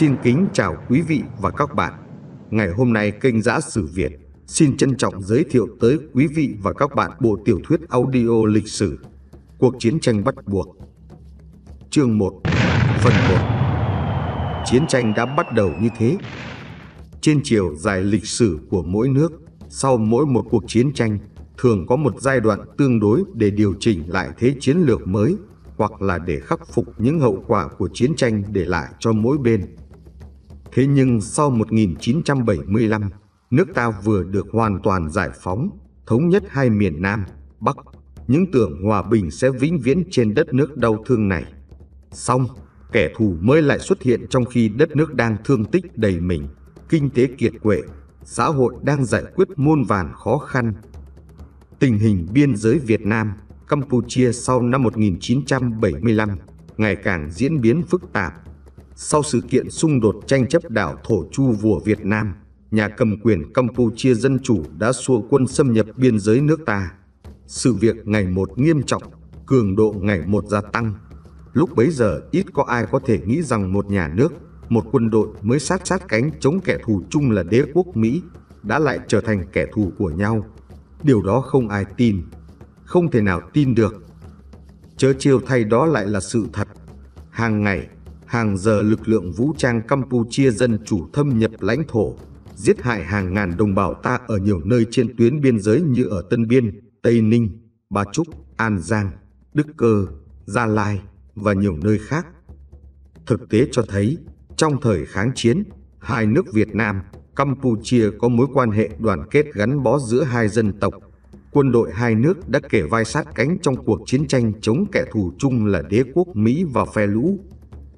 Xin kính chào quý vị và các bạn. Ngày hôm nay kênh Giã Sử Việt xin trân trọng giới thiệu tới quý vị và các bạn bộ tiểu thuyết audio lịch sử Cuộc chiến tranh bắt buộc. Chương 1, phần 1. Chiến tranh đã bắt đầu như thế. Trên chiều dài lịch sử của mỗi nước, sau mỗi một cuộc chiến tranh thường có một giai đoạn tương đối để điều chỉnh lại thế chiến lược mới hoặc là để khắc phục những hậu quả của chiến tranh để lại cho mỗi bên. Thế nhưng sau 1975, nước ta vừa được hoàn toàn giải phóng, thống nhất hai miền Nam, Bắc. Những tưởng hòa bình sẽ vĩnh viễn trên đất nước đau thương này. Xong, kẻ thù mới lại xuất hiện trong khi đất nước đang thương tích đầy mình, kinh tế kiệt quệ, xã hội đang giải quyết muôn vàn khó khăn. Tình hình biên giới Việt Nam, Campuchia sau năm 1975 ngày càng diễn biến phức tạp sau sự kiện xung đột tranh chấp đảo Thổ Chu vua Việt Nam, nhà cầm quyền Campuchia Dân Chủ đã xua quân xâm nhập biên giới nước ta. Sự việc ngày một nghiêm trọng, cường độ ngày một gia tăng. Lúc bấy giờ ít có ai có thể nghĩ rằng một nhà nước, một quân đội mới sát sát cánh chống kẻ thù chung là đế quốc Mỹ đã lại trở thành kẻ thù của nhau. Điều đó không ai tin, không thể nào tin được. Chớ chiêu thay đó lại là sự thật. Hàng ngày, hàng giờ lực lượng vũ trang Campuchia dân chủ thâm nhập lãnh thổ, giết hại hàng ngàn đồng bào ta ở nhiều nơi trên tuyến biên giới như ở Tân Biên, Tây Ninh, Bà Trúc, An Giang, Đức Cơ, Gia Lai và nhiều nơi khác. Thực tế cho thấy, trong thời kháng chiến, hai nước Việt Nam, Campuchia có mối quan hệ đoàn kết gắn bó giữa hai dân tộc. Quân đội hai nước đã kể vai sát cánh trong cuộc chiến tranh chống kẻ thù chung là đế quốc Mỹ và phe lũ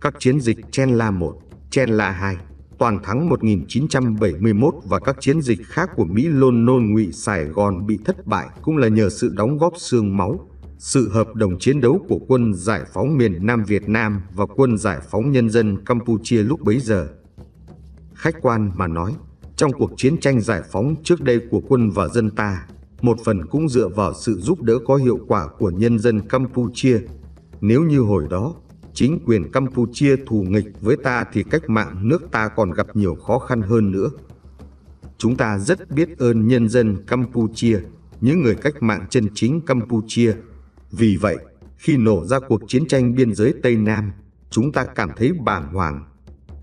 các chiến dịch Chenla 1, Chenla 2, toàn thắng 1971 và các chiến dịch khác của Mỹ Lôn Nôn Ngụy Sài Gòn bị thất bại cũng là nhờ sự đóng góp xương máu, sự hợp đồng chiến đấu của quân giải phóng miền Nam Việt Nam và quân giải phóng nhân dân Campuchia lúc bấy giờ. Khách quan mà nói, trong cuộc chiến tranh giải phóng trước đây của quân và dân ta, một phần cũng dựa vào sự giúp đỡ có hiệu quả của nhân dân Campuchia. Nếu như hồi đó, chính quyền Campuchia thù nghịch với ta thì cách mạng nước ta còn gặp nhiều khó khăn hơn nữa. Chúng ta rất biết ơn nhân dân Campuchia, những người cách mạng chân chính Campuchia. Vì vậy, khi nổ ra cuộc chiến tranh biên giới Tây Nam, chúng ta cảm thấy bàng hoàng.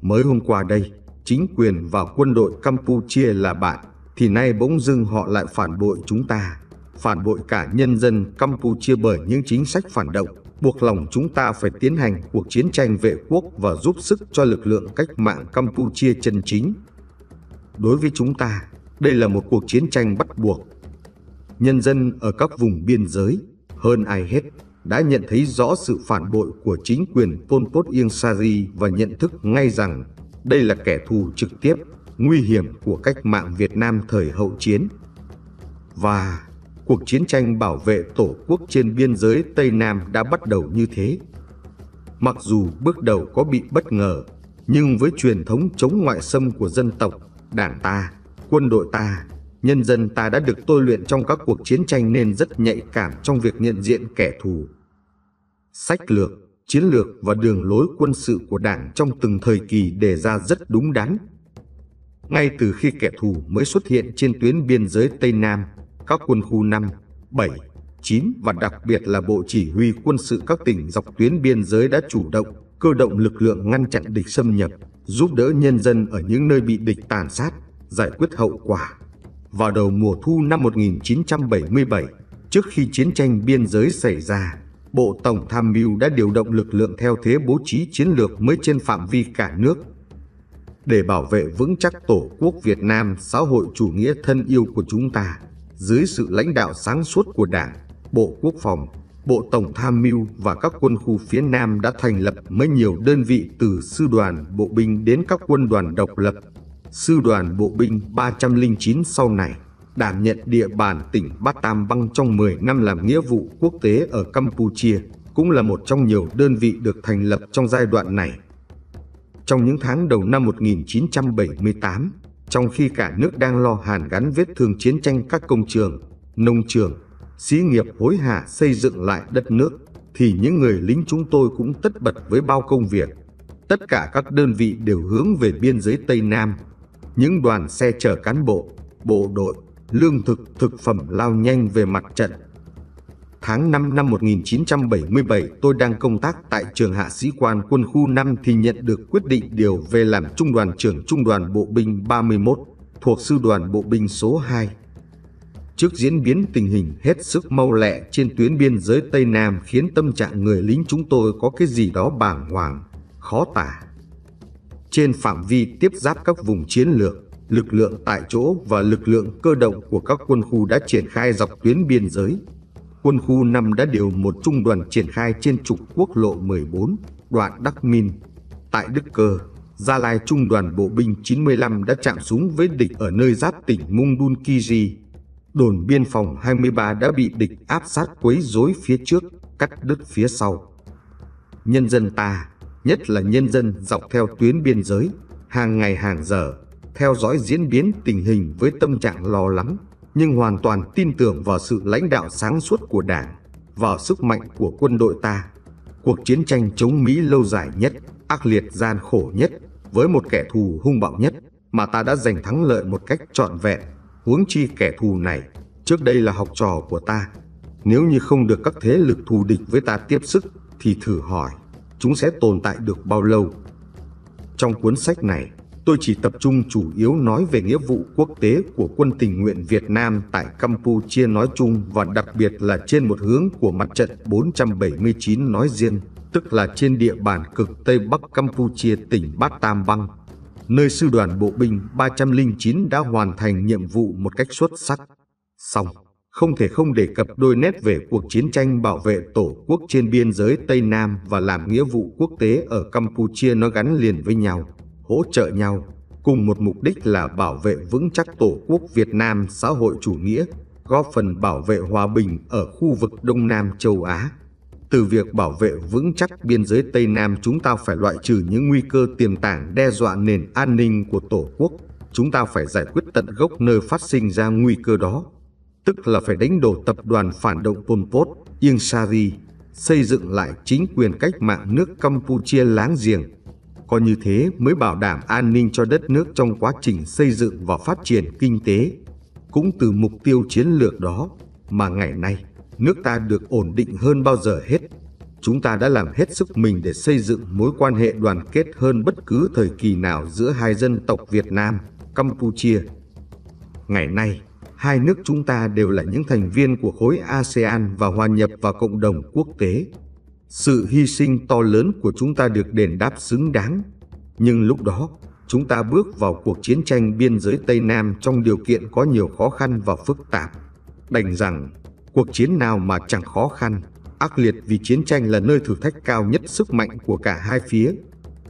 Mới hôm qua đây, chính quyền và quân đội Campuchia là bạn, thì nay bỗng dưng họ lại phản bội chúng ta, phản bội cả nhân dân Campuchia bởi những chính sách phản động buộc lòng chúng ta phải tiến hành cuộc chiến tranh vệ quốc và giúp sức cho lực lượng cách mạng Campuchia chân chính. Đối với chúng ta, đây là một cuộc chiến tranh bắt buộc. Nhân dân ở các vùng biên giới, hơn ai hết, đã nhận thấy rõ sự phản bội của chính quyền Pol Pot Ieng Sari và nhận thức ngay rằng đây là kẻ thù trực tiếp, nguy hiểm của cách mạng Việt Nam thời hậu chiến. Và cuộc chiến tranh bảo vệ Tổ quốc trên biên giới Tây Nam đã bắt đầu như thế. Mặc dù bước đầu có bị bất ngờ, nhưng với truyền thống chống ngoại xâm của dân tộc, đảng ta, quân đội ta, nhân dân ta đã được tôi luyện trong các cuộc chiến tranh nên rất nhạy cảm trong việc nhận diện kẻ thù. Sách lược, chiến lược và đường lối quân sự của đảng trong từng thời kỳ đề ra rất đúng đắn. Ngay từ khi kẻ thù mới xuất hiện trên tuyến biên giới Tây Nam, các quân khu 5, 7, 9 và đặc biệt là Bộ Chỉ huy quân sự các tỉnh dọc tuyến biên giới đã chủ động, cơ động lực lượng ngăn chặn địch xâm nhập, giúp đỡ nhân dân ở những nơi bị địch tàn sát, giải quyết hậu quả. Vào đầu mùa thu năm 1977, trước khi chiến tranh biên giới xảy ra, Bộ Tổng Tham mưu đã điều động lực lượng theo thế bố trí chiến lược mới trên phạm vi cả nước. Để bảo vệ vững chắc Tổ quốc Việt Nam xã hội chủ nghĩa thân yêu của chúng ta, dưới sự lãnh đạo sáng suốt của Đảng, Bộ Quốc phòng, Bộ Tổng Tham mưu và các quân khu phía Nam đã thành lập mấy nhiều đơn vị từ sư đoàn bộ binh đến các quân đoàn độc lập. Sư đoàn bộ binh 309 sau này đảm nhận địa bàn tỉnh Bát Tam Bang trong 10 năm làm nghĩa vụ quốc tế ở Campuchia, cũng là một trong nhiều đơn vị được thành lập trong giai đoạn này. Trong những tháng đầu năm 1978, trong khi cả nước đang lo hàn gắn vết thương chiến tranh các công trường, nông trường, xí nghiệp hối hả xây dựng lại đất nước, thì những người lính chúng tôi cũng tất bật với bao công việc. Tất cả các đơn vị đều hướng về biên giới Tây Nam. Những đoàn xe chở cán bộ, bộ đội, lương thực, thực phẩm lao nhanh về mặt trận tháng 5 năm 1977 tôi đang công tác tại trường hạ sĩ quan quân khu 5 thì nhận được quyết định điều về làm trung đoàn trưởng trung đoàn bộ binh 31 thuộc sư đoàn bộ binh số 2. Trước diễn biến tình hình hết sức mau lẹ trên tuyến biên giới Tây Nam khiến tâm trạng người lính chúng tôi có cái gì đó bàng hoàng, khó tả. Trên phạm vi tiếp giáp các vùng chiến lược, lực lượng tại chỗ và lực lượng cơ động của các quân khu đã triển khai dọc tuyến biên giới, quân khu 5 đã điều một trung đoàn triển khai trên trục quốc lộ 14, đoạn Đắc Min. Tại Đức Cơ, Gia Lai trung đoàn bộ binh 95 đã chạm súng với địch ở nơi giáp tỉnh Mung Mungdunkiri. Đồn biên phòng 23 đã bị địch áp sát quấy rối phía trước, cắt đứt phía sau. Nhân dân ta, nhất là nhân dân dọc theo tuyến biên giới, hàng ngày hàng giờ, theo dõi diễn biến tình hình với tâm trạng lo lắng, nhưng hoàn toàn tin tưởng vào sự lãnh đạo sáng suốt của Đảng, vào sức mạnh của quân đội ta. Cuộc chiến tranh chống Mỹ lâu dài nhất, ác liệt gian khổ nhất, với một kẻ thù hung bạo nhất mà ta đã giành thắng lợi một cách trọn vẹn, huống chi kẻ thù này trước đây là học trò của ta. Nếu như không được các thế lực thù địch với ta tiếp sức thì thử hỏi, chúng sẽ tồn tại được bao lâu? Trong cuốn sách này, tôi chỉ tập trung chủ yếu nói về nghĩa vụ quốc tế của quân tình nguyện Việt Nam tại Campuchia nói chung và đặc biệt là trên một hướng của mặt trận 479 nói riêng, tức là trên địa bàn cực Tây Bắc Campuchia tỉnh Bát Tam Bang, nơi sư đoàn bộ binh 309 đã hoàn thành nhiệm vụ một cách xuất sắc. Xong, không thể không đề cập đôi nét về cuộc chiến tranh bảo vệ Tổ quốc trên biên giới Tây Nam và làm nghĩa vụ quốc tế ở Campuchia nó gắn liền với nhau hỗ trợ nhau cùng một mục đích là bảo vệ vững chắc Tổ quốc Việt Nam xã hội chủ nghĩa, góp phần bảo vệ hòa bình ở khu vực Đông Nam châu Á. Từ việc bảo vệ vững chắc biên giới Tây Nam chúng ta phải loại trừ những nguy cơ tiềm tàng đe dọa nền an ninh của Tổ quốc. Chúng ta phải giải quyết tận gốc nơi phát sinh ra nguy cơ đó, tức là phải đánh đổ tập đoàn phản động Pol Pot, Ieng Sari, xây dựng lại chính quyền cách mạng nước Campuchia láng giềng có như thế mới bảo đảm an ninh cho đất nước trong quá trình xây dựng và phát triển kinh tế. Cũng từ mục tiêu chiến lược đó mà ngày nay nước ta được ổn định hơn bao giờ hết. Chúng ta đã làm hết sức mình để xây dựng mối quan hệ đoàn kết hơn bất cứ thời kỳ nào giữa hai dân tộc Việt Nam, Campuchia. Ngày nay, hai nước chúng ta đều là những thành viên của khối ASEAN và hòa nhập vào cộng đồng quốc tế. Sự hy sinh to lớn của chúng ta được đền đáp xứng đáng, nhưng lúc đó chúng ta bước vào cuộc chiến tranh biên giới Tây Nam trong điều kiện có nhiều khó khăn và phức tạp. Đành rằng, cuộc chiến nào mà chẳng khó khăn, ác liệt vì chiến tranh là nơi thử thách cao nhất sức mạnh của cả hai phía.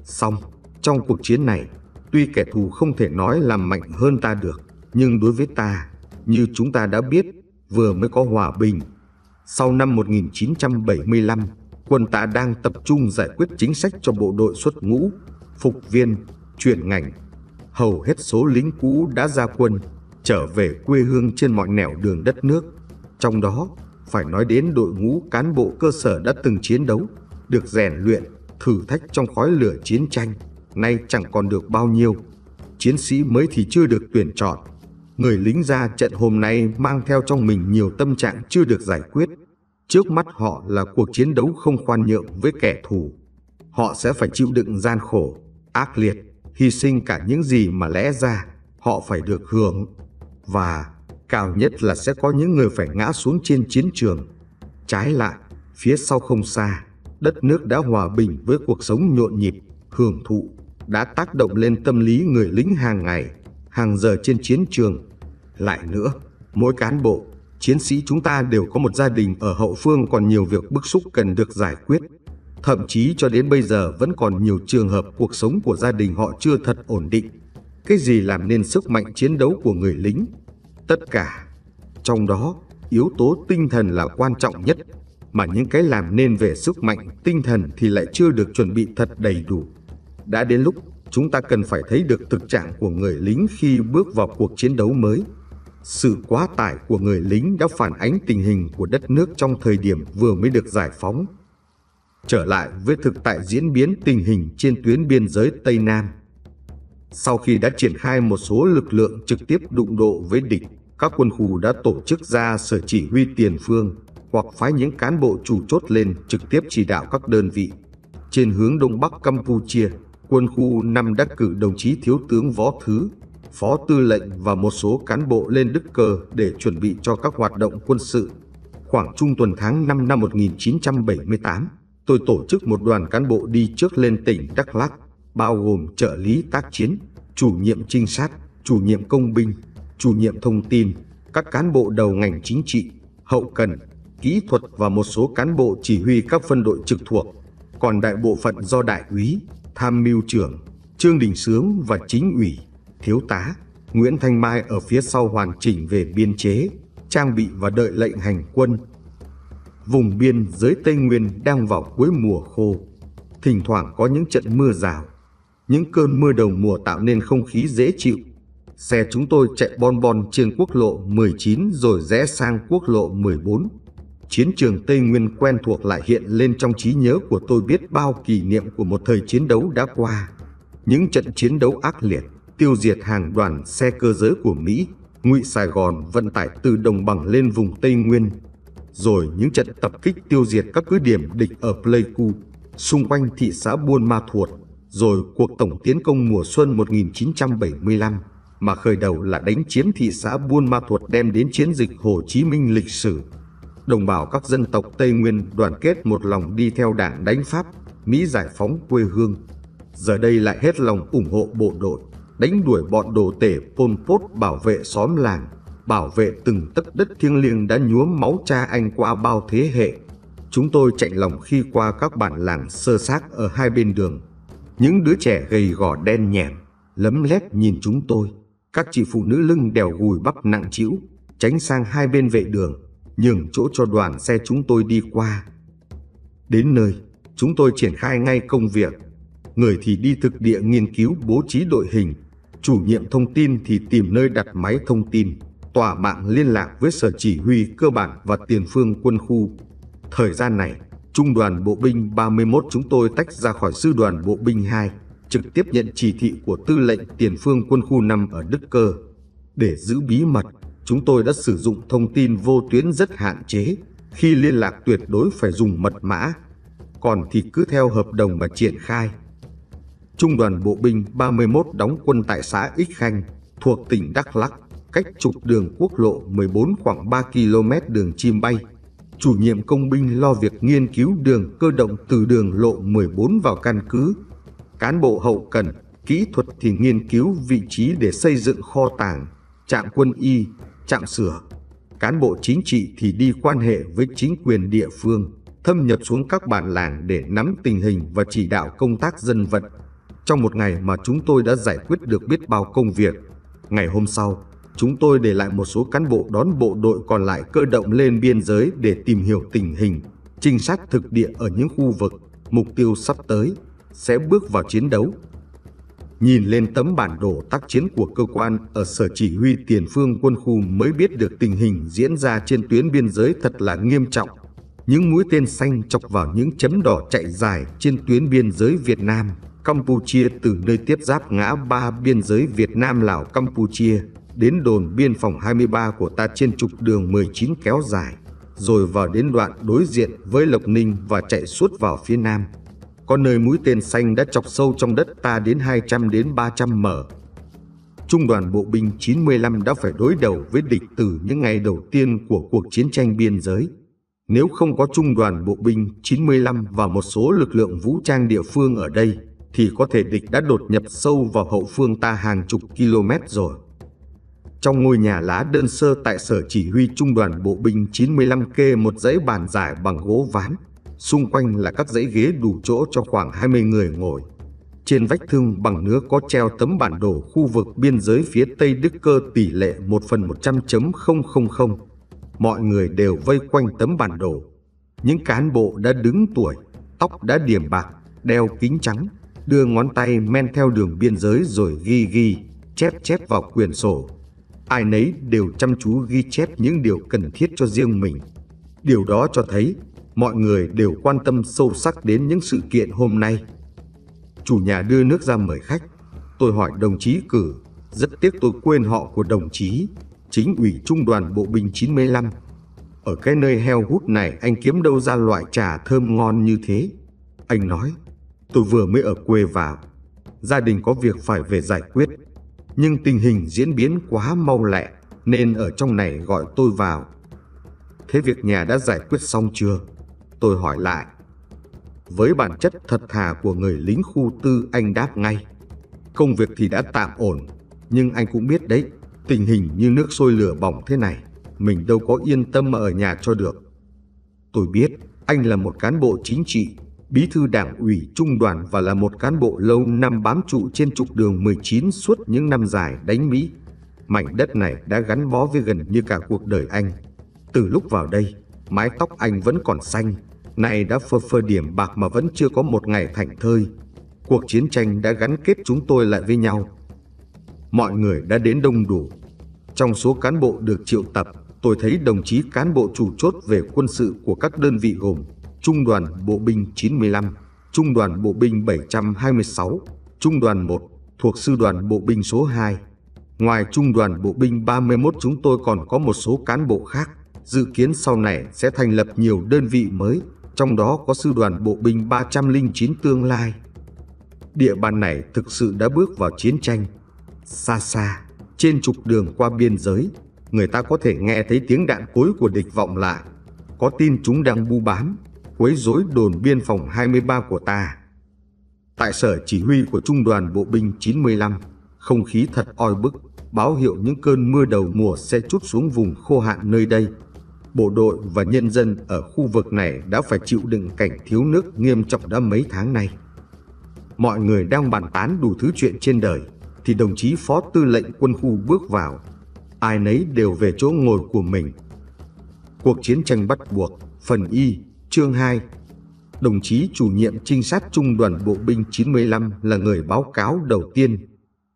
Song, trong cuộc chiến này, tuy kẻ thù không thể nói là mạnh hơn ta được, nhưng đối với ta, như chúng ta đã biết, vừa mới có hòa bình. Sau năm 1975, quân ta đang tập trung giải quyết chính sách cho bộ đội xuất ngũ, phục viên, chuyển ngành. Hầu hết số lính cũ đã ra quân, trở về quê hương trên mọi nẻo đường đất nước. Trong đó, phải nói đến đội ngũ cán bộ cơ sở đã từng chiến đấu, được rèn luyện, thử thách trong khói lửa chiến tranh, nay chẳng còn được bao nhiêu. Chiến sĩ mới thì chưa được tuyển chọn. Người lính ra trận hôm nay mang theo trong mình nhiều tâm trạng chưa được giải quyết, Trước mắt họ là cuộc chiến đấu không khoan nhượng với kẻ thù. Họ sẽ phải chịu đựng gian khổ, ác liệt, hy sinh cả những gì mà lẽ ra họ phải được hưởng. Và cao nhất là sẽ có những người phải ngã xuống trên chiến trường. Trái lại, phía sau không xa, đất nước đã hòa bình với cuộc sống nhộn nhịp, hưởng thụ, đã tác động lên tâm lý người lính hàng ngày, hàng giờ trên chiến trường. Lại nữa, mỗi cán bộ, chiến sĩ chúng ta đều có một gia đình ở hậu phương còn nhiều việc bức xúc cần được giải quyết. Thậm chí cho đến bây giờ vẫn còn nhiều trường hợp cuộc sống của gia đình họ chưa thật ổn định. Cái gì làm nên sức mạnh chiến đấu của người lính? Tất cả. Trong đó, yếu tố tinh thần là quan trọng nhất, mà những cái làm nên về sức mạnh tinh thần thì lại chưa được chuẩn bị thật đầy đủ. Đã đến lúc chúng ta cần phải thấy được thực trạng của người lính khi bước vào cuộc chiến đấu mới. Sự quá tải của người lính đã phản ánh tình hình của đất nước trong thời điểm vừa mới được giải phóng. Trở lại với thực tại diễn biến tình hình trên tuyến biên giới Tây Nam. Sau khi đã triển khai một số lực lượng trực tiếp đụng độ với địch, các quân khu đã tổ chức ra sở chỉ huy tiền phương hoặc phái những cán bộ chủ chốt lên trực tiếp chỉ đạo các đơn vị. Trên hướng Đông Bắc Campuchia, quân khu 5 đã cử đồng chí Thiếu tướng Võ Thứ phó tư lệnh và một số cán bộ lên Đức Cờ để chuẩn bị cho các hoạt động quân sự. Khoảng trung tuần tháng 5 năm 1978, tôi tổ chức một đoàn cán bộ đi trước lên tỉnh Đắk Lắk, bao gồm trợ lý tác chiến, chủ nhiệm trinh sát, chủ nhiệm công binh, chủ nhiệm thông tin, các cán bộ đầu ngành chính trị, hậu cần, kỹ thuật và một số cán bộ chỉ huy các phân đội trực thuộc. Còn đại bộ phận do đại úy, tham mưu trưởng, Trương Đình Sướng và chính ủy thiếu tá Nguyễn Thanh Mai ở phía sau hoàn chỉnh về biên chế, trang bị và đợi lệnh hành quân. Vùng biên giới Tây Nguyên đang vào cuối mùa khô, thỉnh thoảng có những trận mưa rào. Những cơn mưa đầu mùa tạo nên không khí dễ chịu. Xe chúng tôi chạy bon bon trên quốc lộ 19 rồi rẽ sang quốc lộ 14. Chiến trường Tây Nguyên quen thuộc lại hiện lên trong trí nhớ của tôi biết bao kỷ niệm của một thời chiến đấu đã qua. Những trận chiến đấu ác liệt, tiêu diệt hàng đoàn xe cơ giới của Mỹ, ngụy Sài Gòn vận tải từ đồng bằng lên vùng Tây Nguyên, rồi những trận tập kích tiêu diệt các cứ điểm địch ở Pleiku, xung quanh thị xã Buôn Ma Thuột, rồi cuộc tổng tiến công mùa xuân 1975 mà khởi đầu là đánh chiếm thị xã Buôn Ma Thuột đem đến chiến dịch Hồ Chí Minh lịch sử. Đồng bào các dân tộc Tây Nguyên đoàn kết một lòng đi theo đảng đánh Pháp, Mỹ giải phóng quê hương. Giờ đây lại hết lòng ủng hộ bộ đội đánh đuổi bọn đồ tể Pol Pot bảo vệ xóm làng, bảo vệ từng tấc đất thiêng liêng đã nhuốm máu cha anh qua bao thế hệ. Chúng tôi chạy lòng khi qua các bản làng sơ xác ở hai bên đường. Những đứa trẻ gầy gò đen nhẻm, lấm lét nhìn chúng tôi. Các chị phụ nữ lưng đèo gùi bắp nặng trĩu, tránh sang hai bên vệ đường, nhường chỗ cho đoàn xe chúng tôi đi qua. Đến nơi, chúng tôi triển khai ngay công việc. Người thì đi thực địa nghiên cứu bố trí đội hình, chủ nhiệm thông tin thì tìm nơi đặt máy thông tin, tỏa mạng liên lạc với sở chỉ huy cơ bản và tiền phương quân khu. Thời gian này, Trung đoàn Bộ binh 31 chúng tôi tách ra khỏi Sư đoàn Bộ binh 2, trực tiếp nhận chỉ thị của tư lệnh tiền phương quân khu 5 ở Đức Cơ. Để giữ bí mật, chúng tôi đã sử dụng thông tin vô tuyến rất hạn chế, khi liên lạc tuyệt đối phải dùng mật mã, còn thì cứ theo hợp đồng mà triển khai. Trung đoàn bộ binh 31 đóng quân tại xã Ích Khanh, thuộc tỉnh Đắk lắc cách trục đường quốc lộ 14 khoảng 3 km đường chim bay. Chủ nhiệm công binh lo việc nghiên cứu đường cơ động từ đường lộ 14 vào căn cứ. Cán bộ hậu cần, kỹ thuật thì nghiên cứu vị trí để xây dựng kho tàng, trạm quân y, trạm sửa. Cán bộ chính trị thì đi quan hệ với chính quyền địa phương, thâm nhập xuống các bản làng để nắm tình hình và chỉ đạo công tác dân vận, trong một ngày mà chúng tôi đã giải quyết được biết bao công việc, ngày hôm sau, chúng tôi để lại một số cán bộ đón bộ đội còn lại cơ động lên biên giới để tìm hiểu tình hình, trinh sát thực địa ở những khu vực mục tiêu sắp tới sẽ bước vào chiến đấu. Nhìn lên tấm bản đồ tác chiến của cơ quan ở sở chỉ huy tiền phương quân khu mới biết được tình hình diễn ra trên tuyến biên giới thật là nghiêm trọng. Những mũi tên xanh chọc vào những chấm đỏ chạy dài trên tuyến biên giới Việt Nam. Campuchia từ nơi tiếp giáp ngã ba biên giới Việt Nam Lào Campuchia đến đồn biên phòng 23 của ta trên trục đường 19 kéo dài, rồi vào đến đoạn đối diện với Lộc Ninh và chạy suốt vào phía nam. Có nơi mũi tên xanh đã chọc sâu trong đất ta đến 200 đến 300 mở. Trung đoàn bộ binh 95 đã phải đối đầu với địch từ những ngày đầu tiên của cuộc chiến tranh biên giới. Nếu không có trung đoàn bộ binh 95 và một số lực lượng vũ trang địa phương ở đây, thì có thể địch đã đột nhập sâu vào hậu phương ta hàng chục km rồi. Trong ngôi nhà lá đơn sơ tại sở chỉ huy trung đoàn bộ binh 95 kê một dãy bàn dài bằng gỗ ván, xung quanh là các dãy ghế đủ chỗ cho khoảng 20 người ngồi. Trên vách thương bằng nứa có treo tấm bản đồ khu vực biên giới phía Tây Đức Cơ tỷ lệ 1 phần 100.000. Mọi người đều vây quanh tấm bản đồ. Những cán bộ đã đứng tuổi, tóc đã điểm bạc, đeo kính trắng, đưa ngón tay men theo đường biên giới rồi ghi ghi, chép chép vào quyển sổ. Ai nấy đều chăm chú ghi chép những điều cần thiết cho riêng mình. Điều đó cho thấy mọi người đều quan tâm sâu sắc đến những sự kiện hôm nay. Chủ nhà đưa nước ra mời khách. Tôi hỏi đồng chí cử, rất tiếc tôi quên họ của đồng chí, chính ủy trung đoàn bộ binh 95. Ở cái nơi heo hút này anh kiếm đâu ra loại trà thơm ngon như thế? Anh nói, Tôi vừa mới ở quê vào, gia đình có việc phải về giải quyết. Nhưng tình hình diễn biến quá mau lẹ nên ở trong này gọi tôi vào. Thế việc nhà đã giải quyết xong chưa? Tôi hỏi lại. Với bản chất thật thà của người lính khu tư anh đáp ngay. Công việc thì đã tạm ổn, nhưng anh cũng biết đấy, tình hình như nước sôi lửa bỏng thế này, mình đâu có yên tâm ở nhà cho được. Tôi biết anh là một cán bộ chính trị bí thư đảng ủy trung đoàn và là một cán bộ lâu năm bám trụ trên trục đường 19 suốt những năm dài đánh Mỹ. Mảnh đất này đã gắn bó với gần như cả cuộc đời anh. Từ lúc vào đây, mái tóc anh vẫn còn xanh, nay đã phơ phơ điểm bạc mà vẫn chưa có một ngày thành thơi. Cuộc chiến tranh đã gắn kết chúng tôi lại với nhau. Mọi người đã đến đông đủ. Trong số cán bộ được triệu tập, tôi thấy đồng chí cán bộ chủ chốt về quân sự của các đơn vị gồm Trung đoàn Bộ binh 95, Trung đoàn Bộ binh 726, Trung đoàn 1 thuộc Sư đoàn Bộ binh số 2. Ngoài Trung đoàn Bộ binh 31 chúng tôi còn có một số cán bộ khác, dự kiến sau này sẽ thành lập nhiều đơn vị mới, trong đó có Sư đoàn Bộ binh 309 tương lai. Địa bàn này thực sự đã bước vào chiến tranh. Xa xa, trên trục đường qua biên giới, người ta có thể nghe thấy tiếng đạn cối của địch vọng lại. Có tin chúng đang bu bám, quấy rối đồn biên phòng 23 của ta. Tại sở chỉ huy của Trung đoàn Bộ binh 95, không khí thật oi bức, báo hiệu những cơn mưa đầu mùa sẽ chút xuống vùng khô hạn nơi đây. Bộ đội và nhân dân ở khu vực này đã phải chịu đựng cảnh thiếu nước nghiêm trọng đã mấy tháng nay. Mọi người đang bàn tán đủ thứ chuyện trên đời, thì đồng chí phó tư lệnh quân khu bước vào. Ai nấy đều về chỗ ngồi của mình. Cuộc chiến tranh bắt buộc, phần y, Chương 2 Đồng chí chủ nhiệm trinh sát trung đoàn bộ binh 95 là người báo cáo đầu tiên.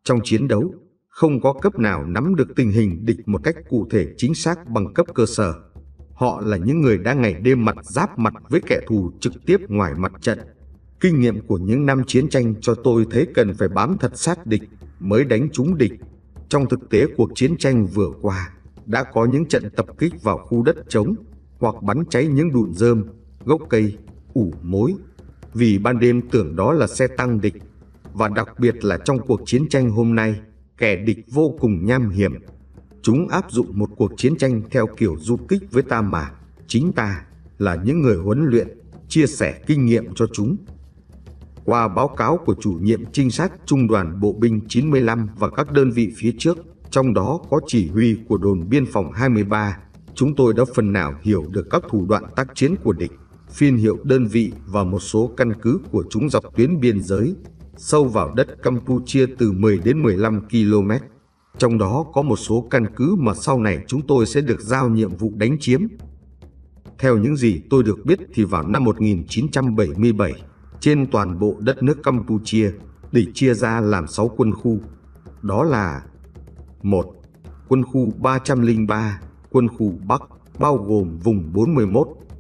Trong chiến đấu, không có cấp nào nắm được tình hình địch một cách cụ thể chính xác bằng cấp cơ sở. Họ là những người đang ngày đêm mặt giáp mặt với kẻ thù trực tiếp ngoài mặt trận. Kinh nghiệm của những năm chiến tranh cho tôi thấy cần phải bám thật sát địch mới đánh trúng địch. Trong thực tế cuộc chiến tranh vừa qua, đã có những trận tập kích vào khu đất trống hoặc bắn cháy những đụn dơm gốc cây, ủ mối, vì ban đêm tưởng đó là xe tăng địch, và đặc biệt là trong cuộc chiến tranh hôm nay, kẻ địch vô cùng nham hiểm. Chúng áp dụng một cuộc chiến tranh theo kiểu du kích với ta mà, chính ta là những người huấn luyện, chia sẻ kinh nghiệm cho chúng. Qua báo cáo của chủ nhiệm trinh sát Trung đoàn Bộ binh 95 và các đơn vị phía trước, trong đó có chỉ huy của đồn biên phòng 23, chúng tôi đã phần nào hiểu được các thủ đoạn tác chiến của địch phiên hiệu đơn vị và một số căn cứ của chúng dọc tuyến biên giới, sâu vào đất Campuchia từ 10 đến 15 km. Trong đó có một số căn cứ mà sau này chúng tôi sẽ được giao nhiệm vụ đánh chiếm. Theo những gì tôi được biết thì vào năm 1977, trên toàn bộ đất nước Campuchia để chia ra làm 6 quân khu. Đó là 1. Quân khu 303, quân khu Bắc bao gồm vùng 41,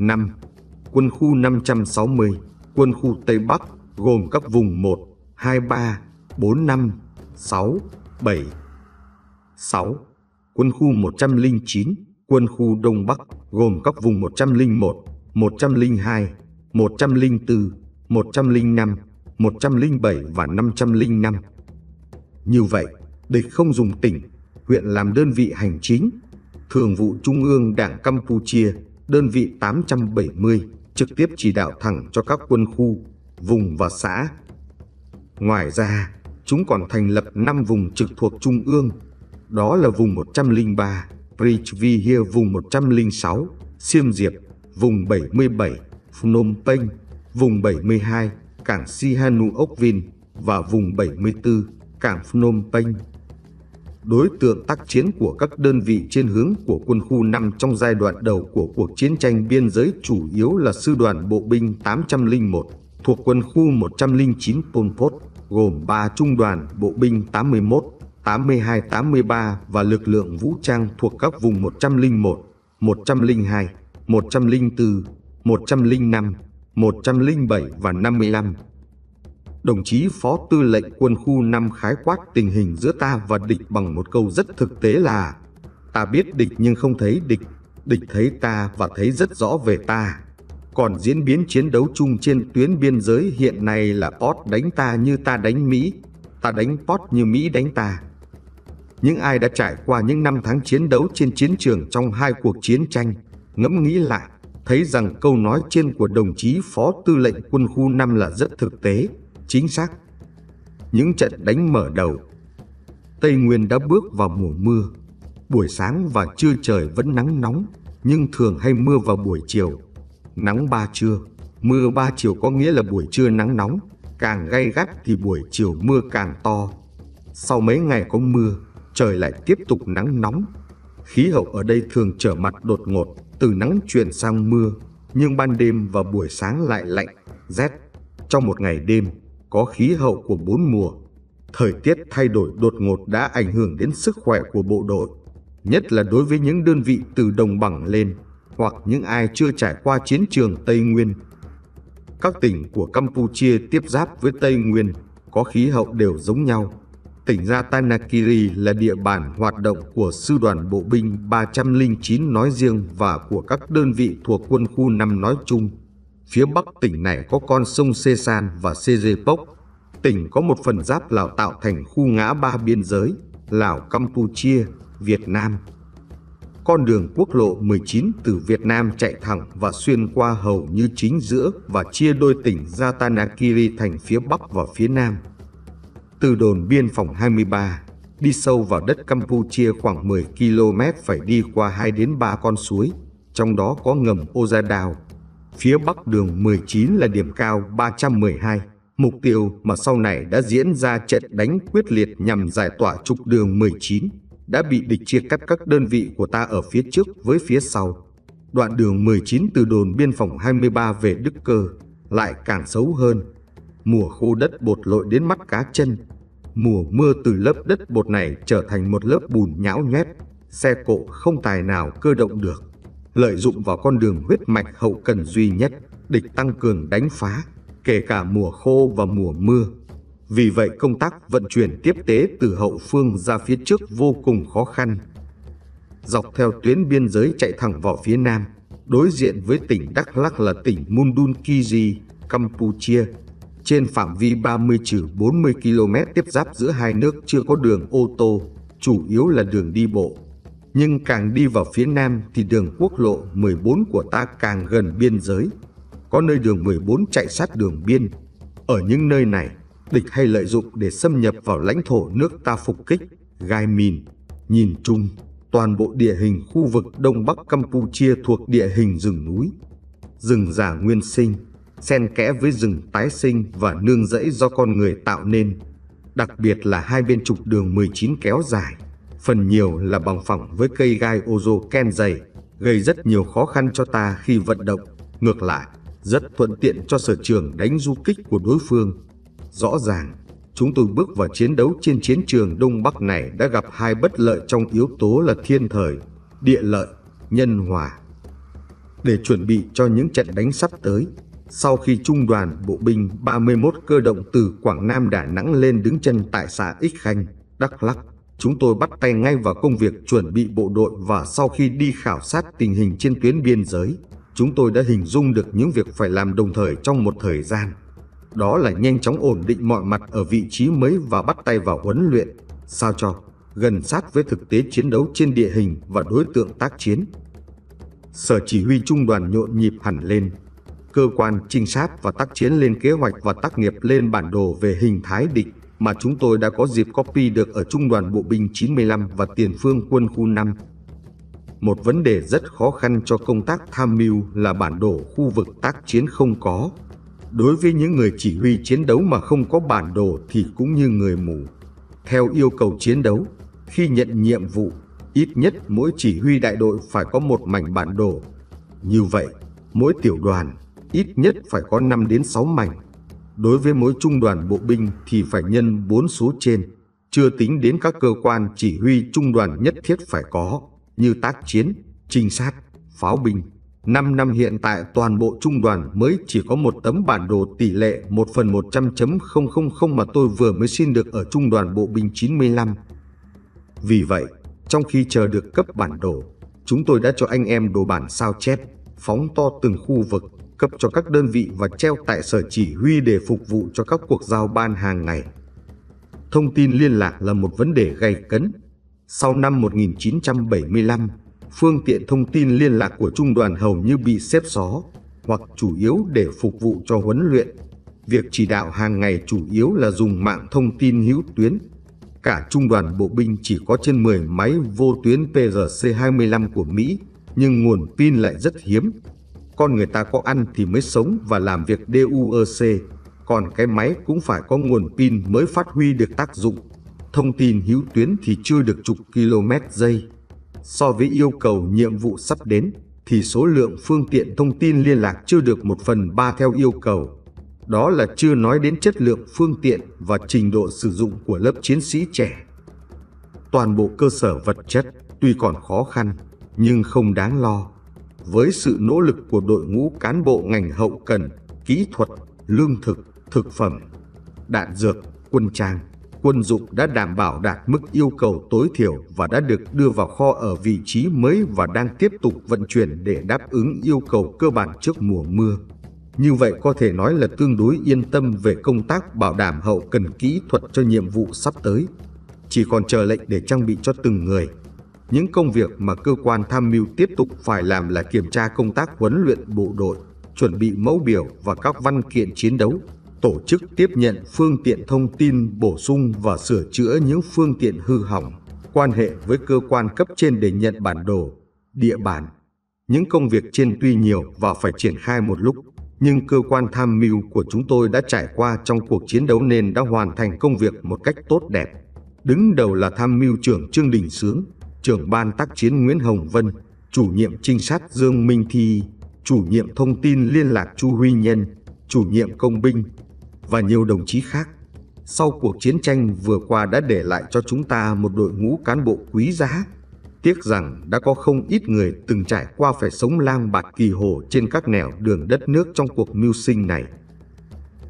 5. Quân khu 560, quân khu Tây Bắc gồm các vùng 1, 23, 45, 6, 7. 6. Quân khu 109, quân khu Đông Bắc gồm các vùng 101, 102, 104, 105, 107 và 505. Như vậy, địch không dùng tỉnh, huyện làm đơn vị hành chính, thường vụ Trung ương Đảng Campuchia đơn vị 870 trực tiếp chỉ đạo thẳng cho các quân khu, vùng và xã. Ngoài ra, chúng còn thành lập 5 vùng trực thuộc Trung ương, đó là vùng 103, Prichvihia, vùng 106, Siem Diệp, vùng 77, Phnom Penh, vùng 72, cảng Sihanoukville và vùng 74, cảng Phnom Penh đối tượng tác chiến của các đơn vị trên hướng của quân khu 5 trong giai đoạn đầu của cuộc chiến tranh biên giới chủ yếu là sư đoàn bộ binh 801 thuộc quân khu 109 Pol Pot, gồm 3 trung đoàn bộ binh 81, 82, 83 và lực lượng vũ trang thuộc các vùng 101, 102, 104, 105, 107 và 55 đồng chí Phó Tư lệnh Quân khu 5 khái quát tình hình giữa ta và địch bằng một câu rất thực tế là Ta biết địch nhưng không thấy địch, địch thấy ta và thấy rất rõ về ta. Còn diễn biến chiến đấu chung trên tuyến biên giới hiện nay là Pot đánh ta như ta đánh Mỹ, ta đánh Pot như Mỹ đánh ta. Những ai đã trải qua những năm tháng chiến đấu trên chiến trường trong hai cuộc chiến tranh, ngẫm nghĩ lại, thấy rằng câu nói trên của đồng chí Phó Tư lệnh Quân khu 5 là rất thực tế chính xác. Những trận đánh mở đầu, Tây Nguyên đã bước vào mùa mưa. Buổi sáng và trưa trời vẫn nắng nóng, nhưng thường hay mưa vào buổi chiều. Nắng ba trưa, mưa ba chiều có nghĩa là buổi trưa nắng nóng, càng gay gắt thì buổi chiều mưa càng to. Sau mấy ngày có mưa, trời lại tiếp tục nắng nóng. Khí hậu ở đây thường trở mặt đột ngột, từ nắng chuyển sang mưa, nhưng ban đêm và buổi sáng lại lạnh, rét. Trong một ngày đêm, có khí hậu của bốn mùa. Thời tiết thay đổi đột ngột đã ảnh hưởng đến sức khỏe của bộ đội, nhất là đối với những đơn vị từ đồng bằng lên hoặc những ai chưa trải qua chiến trường Tây Nguyên. Các tỉnh của Campuchia tiếp giáp với Tây Nguyên có khí hậu đều giống nhau. Tỉnh Ratanakiri là địa bàn hoạt động của Sư đoàn Bộ binh 309 nói riêng và của các đơn vị thuộc quân khu 5 nói chung. Phía bắc tỉnh này có con sông Sê San và Sê Dê Pốc. Tỉnh có một phần giáp Lào tạo thành khu ngã ba biên giới Lào Campuchia, Việt Nam. Con đường quốc lộ 19 từ Việt Nam chạy thẳng và xuyên qua hầu như chính giữa và chia đôi tỉnh Ratanakiri thành phía bắc và phía nam. Từ đồn biên phòng 23, đi sâu vào đất Campuchia khoảng 10 km phải đi qua 2 đến 3 con suối, trong đó có ngầm Oza Đào, Phía bắc đường 19 là điểm cao 312, mục tiêu mà sau này đã diễn ra trận đánh quyết liệt nhằm giải tỏa trục đường 19, đã bị địch chia cắt các đơn vị của ta ở phía trước với phía sau. Đoạn đường 19 từ đồn biên phòng 23 về Đức Cơ lại càng xấu hơn. Mùa khô đất bột lội đến mắt cá chân. Mùa mưa từ lớp đất bột này trở thành một lớp bùn nhão nhét, xe cộ không tài nào cơ động được lợi dụng vào con đường huyết mạch hậu cần duy nhất, địch tăng cường đánh phá, kể cả mùa khô và mùa mưa. Vì vậy công tác vận chuyển tiếp tế từ hậu phương ra phía trước vô cùng khó khăn. Dọc theo tuyến biên giới chạy thẳng vào phía nam, đối diện với tỉnh Đắk Lắc là tỉnh Mundunkiri, Campuchia. Trên phạm vi 30-40 km tiếp giáp giữa hai nước chưa có đường ô tô, chủ yếu là đường đi bộ nhưng càng đi vào phía nam thì đường quốc lộ 14 của ta càng gần biên giới. Có nơi đường 14 chạy sát đường biên. Ở những nơi này, địch hay lợi dụng để xâm nhập vào lãnh thổ nước ta phục kích, gai mìn. Nhìn chung, toàn bộ địa hình khu vực Đông Bắc Campuchia thuộc địa hình rừng núi. Rừng già nguyên sinh, xen kẽ với rừng tái sinh và nương rẫy do con người tạo nên, đặc biệt là hai bên trục đường 19 kéo dài phần nhiều là bằng phẳng với cây gai ozo ken dày, gây rất nhiều khó khăn cho ta khi vận động. Ngược lại, rất thuận tiện cho sở trường đánh du kích của đối phương. Rõ ràng, chúng tôi bước vào chiến đấu trên chiến trường Đông Bắc này đã gặp hai bất lợi trong yếu tố là thiên thời, địa lợi, nhân hòa. Để chuẩn bị cho những trận đánh sắp tới, sau khi trung đoàn bộ binh 31 cơ động từ Quảng Nam Đà Nẵng lên đứng chân tại xã Ích Khanh, Đắk lắc chúng tôi bắt tay ngay vào công việc chuẩn bị bộ đội và sau khi đi khảo sát tình hình trên tuyến biên giới, chúng tôi đã hình dung được những việc phải làm đồng thời trong một thời gian. Đó là nhanh chóng ổn định mọi mặt ở vị trí mới và bắt tay vào huấn luyện, sao cho gần sát với thực tế chiến đấu trên địa hình và đối tượng tác chiến. Sở chỉ huy trung đoàn nhộn nhịp hẳn lên. Cơ quan trinh sát và tác chiến lên kế hoạch và tác nghiệp lên bản đồ về hình thái địch mà chúng tôi đã có dịp copy được ở Trung đoàn Bộ binh 95 và Tiền phương quân khu 5. Một vấn đề rất khó khăn cho công tác tham mưu là bản đồ khu vực tác chiến không có. Đối với những người chỉ huy chiến đấu mà không có bản đồ thì cũng như người mù. Theo yêu cầu chiến đấu, khi nhận nhiệm vụ, ít nhất mỗi chỉ huy đại đội phải có một mảnh bản đồ. Như vậy, mỗi tiểu đoàn ít nhất phải có 5 đến 6 mảnh đối với mỗi trung đoàn bộ binh thì phải nhân 4 số trên, chưa tính đến các cơ quan chỉ huy trung đoàn nhất thiết phải có như tác chiến, trinh sát, pháo binh. 5 năm hiện tại toàn bộ trung đoàn mới chỉ có một tấm bản đồ tỷ lệ 1 phần 100.000 mà tôi vừa mới xin được ở trung đoàn bộ binh 95. Vì vậy, trong khi chờ được cấp bản đồ, chúng tôi đã cho anh em đồ bản sao chép, phóng to từng khu vực cấp cho các đơn vị và treo tại sở chỉ huy để phục vụ cho các cuộc giao ban hàng ngày. Thông tin liên lạc là một vấn đề gay cấn. Sau năm 1975, phương tiện thông tin liên lạc của trung đoàn hầu như bị xếp xó hoặc chủ yếu để phục vụ cho huấn luyện. Việc chỉ đạo hàng ngày chủ yếu là dùng mạng thông tin hữu tuyến. Cả trung đoàn bộ binh chỉ có trên 10 máy vô tuyến PRC-25 của Mỹ, nhưng nguồn pin lại rất hiếm, con người ta có ăn thì mới sống và làm việc DUEC, còn cái máy cũng phải có nguồn pin mới phát huy được tác dụng. Thông tin hữu tuyến thì chưa được chục km giây. So với yêu cầu nhiệm vụ sắp đến, thì số lượng phương tiện thông tin liên lạc chưa được một phần ba theo yêu cầu. Đó là chưa nói đến chất lượng phương tiện và trình độ sử dụng của lớp chiến sĩ trẻ. Toàn bộ cơ sở vật chất tuy còn khó khăn, nhưng không đáng lo với sự nỗ lực của đội ngũ cán bộ ngành hậu cần, kỹ thuật, lương thực, thực phẩm, đạn dược, quân trang, quân dụng đã đảm bảo đạt mức yêu cầu tối thiểu và đã được đưa vào kho ở vị trí mới và đang tiếp tục vận chuyển để đáp ứng yêu cầu cơ bản trước mùa mưa. Như vậy có thể nói là tương đối yên tâm về công tác bảo đảm hậu cần kỹ thuật cho nhiệm vụ sắp tới. Chỉ còn chờ lệnh để trang bị cho từng người. Những công việc mà cơ quan tham mưu tiếp tục phải làm là kiểm tra công tác huấn luyện bộ đội, chuẩn bị mẫu biểu và các văn kiện chiến đấu, tổ chức tiếp nhận phương tiện thông tin bổ sung và sửa chữa những phương tiện hư hỏng, quan hệ với cơ quan cấp trên để nhận bản đồ, địa bản. Những công việc trên tuy nhiều và phải triển khai một lúc, nhưng cơ quan tham mưu của chúng tôi đã trải qua trong cuộc chiến đấu nên đã hoàn thành công việc một cách tốt đẹp. Đứng đầu là tham mưu trưởng Trương Đình Sướng, trưởng ban tác chiến Nguyễn Hồng Vân, chủ nhiệm trinh sát Dương Minh Thi, chủ nhiệm thông tin liên lạc Chu Huy Nhân, chủ nhiệm công binh và nhiều đồng chí khác. Sau cuộc chiến tranh vừa qua đã để lại cho chúng ta một đội ngũ cán bộ quý giá. Tiếc rằng đã có không ít người từng trải qua phải sống lang bạt kỳ hồ trên các nẻo đường đất nước trong cuộc mưu sinh này.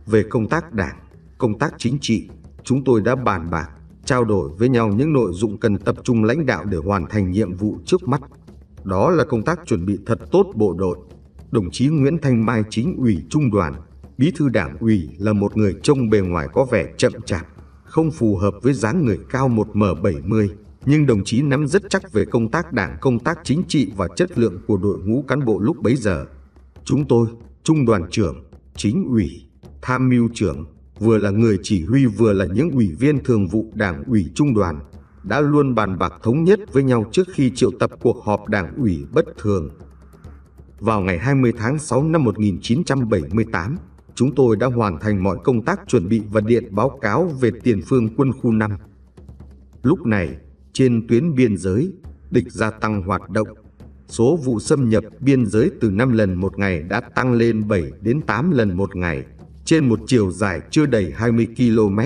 Về công tác đảng, công tác chính trị, chúng tôi đã bàn bạc trao đổi với nhau những nội dung cần tập trung lãnh đạo để hoàn thành nhiệm vụ trước mắt. Đó là công tác chuẩn bị thật tốt bộ đội. Đồng chí Nguyễn Thanh Mai chính ủy trung đoàn, bí thư đảng ủy là một người trông bề ngoài có vẻ chậm chạp, không phù hợp với dáng người cao 1m70, nhưng đồng chí nắm rất chắc về công tác đảng, công tác chính trị và chất lượng của đội ngũ cán bộ lúc bấy giờ. Chúng tôi, trung đoàn trưởng, chính ủy, tham mưu trưởng, vừa là người chỉ huy vừa là những ủy viên thường vụ đảng ủy trung đoàn, đã luôn bàn bạc thống nhất với nhau trước khi triệu tập cuộc họp đảng ủy bất thường. Vào ngày 20 tháng 6 năm 1978, chúng tôi đã hoàn thành mọi công tác chuẩn bị và điện báo cáo về tiền phương quân khu 5. Lúc này, trên tuyến biên giới, địch gia tăng hoạt động. Số vụ xâm nhập biên giới từ 5 lần một ngày đã tăng lên 7 đến 8 lần một ngày trên một chiều dài chưa đầy 20 km.